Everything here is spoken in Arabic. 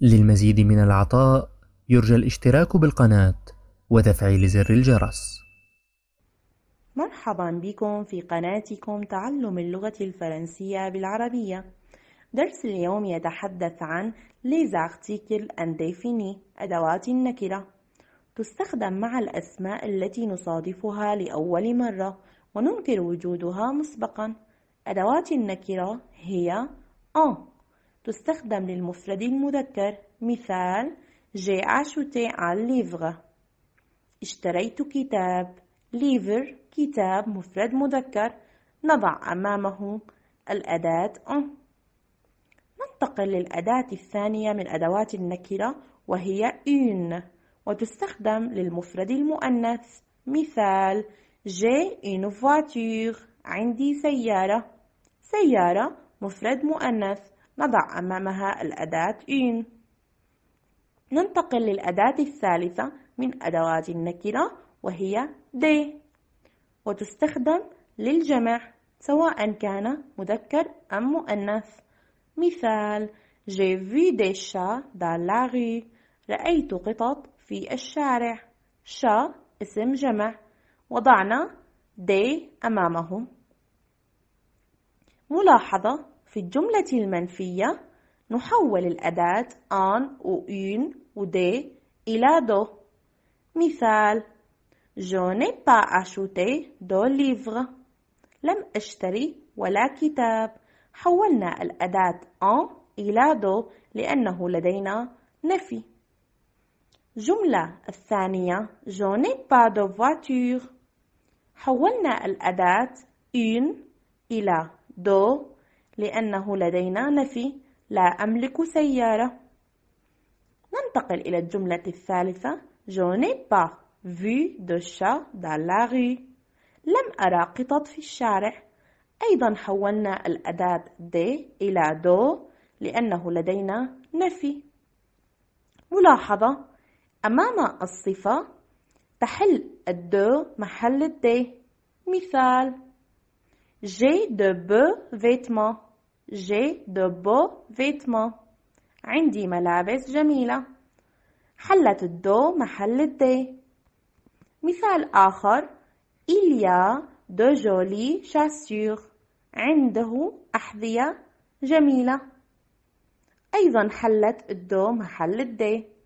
للمزيد من العطاء يرجى الاشتراك بالقناة وتفعيل زر الجرس مرحبا بكم في قناتكم تعلم اللغة الفرنسية بالعربية درس اليوم يتحدث عن les articles indéfinis أدوات النكرة تستخدم مع الأسماء التي نصادفها لأول مرة وننكر وجودها مسبقا أدوات النكرة هي أن تستخدم للمفرد المذكر مثال اشوتي على ليفغ اشتريت كتاب ليفر كتاب مفرد مذكر نضع أمامه الأداة أن ننتقل للأداة الثانية من أدوات النكرة وهي إن وتستخدم للمفرد المؤنث مثال جي une voiture عندي سيارة سيارة مفرد مؤنث نضع أمامها الأداة إن ننتقل للأداة الثالثة من أدوات النكرة وهي دي وتستخدم للجمع سواء كان مذكر أم مؤنث مثال J'ai vu des chats dans la rue رأيت قطط في الشارع شا اسم جمع وضعنا دي أمامهم ملاحظة في الجملة المنفية نحول الأداة أن و إين و دي إلى دو مثال Je n'ai pas acheté de livre لم أشتري ولا كتاب حولنا الأداة أن إلى دو لأنه لدينا نفي جملة الثانية Je n'ai pas de voiture حولنا الأداة une إلى دو لأنه لدينا نفي لا أملك سيارة ننتقل إلى الجملة الثالثة Je n'ai pas vu de chat dans la rue لم أرى قطط في الشارع أيضا حولنا الأداة دي إلى دو لأنه لدينا نفي ملاحظة أمام الصفة تحل الدو محل الدي مثال جي de بو فيتمون جي دو بو فيتمون عندي ملابس جميلة. حلت الدو محل الدي. مثال آخر إليا دو جولي شاسيغ عنده أحذية جميلة. أيضا حلت الدو محل الدي.